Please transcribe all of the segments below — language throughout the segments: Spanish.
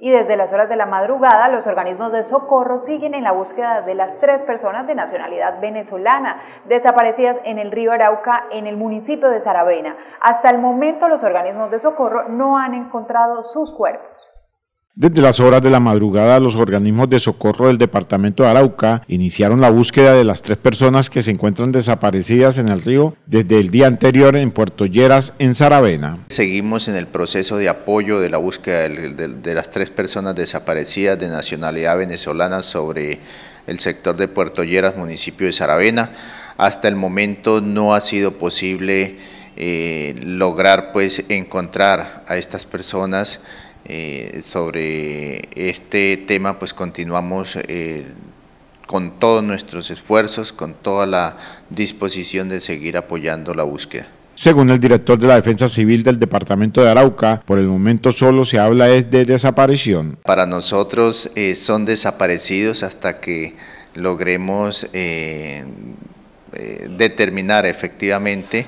y desde las horas de la madrugada los organismos de socorro siguen en la búsqueda de las tres personas de nacionalidad venezolana desaparecidas en el río Arauca en el municipio de Saravena. Hasta el momento los organismos de socorro no han encontrado sus cuerpos. Desde las horas de la madrugada, los organismos de socorro del departamento de Arauca iniciaron la búsqueda de las tres personas que se encuentran desaparecidas en el río desde el día anterior en Puerto Lleras, en Saravena. Seguimos en el proceso de apoyo de la búsqueda de, las tres personas desaparecidas de nacionalidad venezolana sobre el sector de Puerto Lleras, municipio de Saravena. Hasta el momento no ha sido posible eh, lograr pues encontrar a estas personas eh, sobre este tema, pues continuamos eh, con todos nuestros esfuerzos, con toda la disposición de seguir apoyando la búsqueda. Según el director de la Defensa Civil del Departamento de Arauca, por el momento solo se habla es de desaparición. Para nosotros eh, son desaparecidos hasta que logremos determinar efectivamente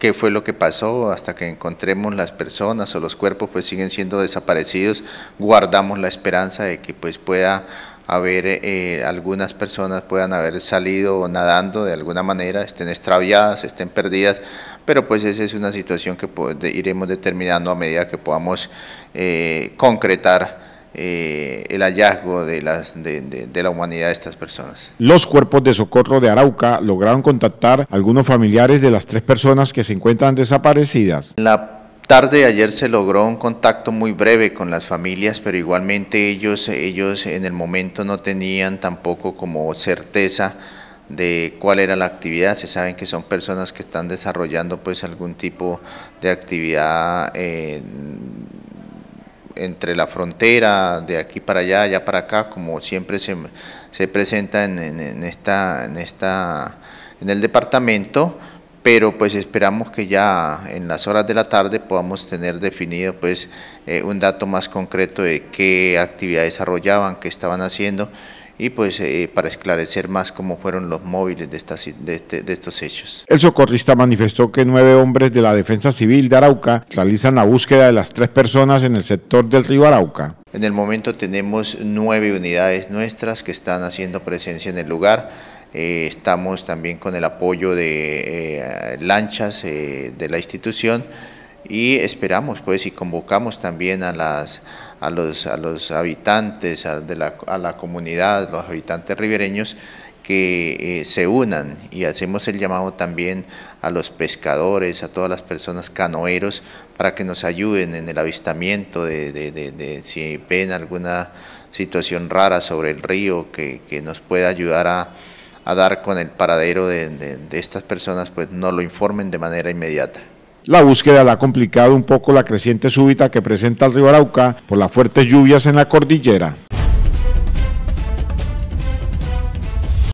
qué fue lo que pasó, hasta que encontremos las personas o los cuerpos pues siguen siendo desaparecidos, guardamos la esperanza de que pues pueda haber, eh, algunas personas puedan haber salido nadando de alguna manera, estén extraviadas, estén perdidas, pero pues esa es una situación que iremos determinando a medida que podamos eh, concretar eh, el hallazgo de, las, de, la humanidad de estas personas. Los cuerpos de socorro de Arauca lograron contactar algunos familiares de las tres personas que se encuentran desaparecidas. La tarde de ayer se logró un contacto muy breve con las familias, pero igualmente ellos, ellos en el momento no tenían tampoco como certeza de cuál era la actividad. Se saben que son personas que están desarrollando pues algún tipo de actividad eh, entre la frontera, de aquí para allá, allá para acá, como siempre se, se presenta en, esta, en, esta, en el departamento, pero pues esperamos que ya en las horas de la tarde podamos tener definido pues eh, un dato más concreto de qué actividad desarrollaban, qué estaban haciendo y pues eh, para esclarecer más cómo fueron los móviles de, estas, este, de, estos hechos. El socorrista manifestó que nueve hombres de la Defensa Civil de Arauca realizan la búsqueda de las tres personas en el sector del río Arauca. En el momento tenemos nueve unidades nuestras que están haciendo presencia en el lugar. Eh, estamos también con el apoyo de eh, lanchas de la institución y esperamos pues y convocamos también a las a los, a los habitantes de la, a la comunidad los habitantes ribereños que eh, se unan y hacemos el llamado también a los pescadores, a todas las personas canoeros para que nos ayuden en el avistamiento de, de, si ven alguna situación rara sobre el río que, que nos pueda ayudar a, a, dar con el paradero de estas personas, pues nos lo informen de manera inmediata. La búsqueda la ha complicado un poco la creciente súbita que presenta el río Arauca por las fuertes lluvias en la cordillera.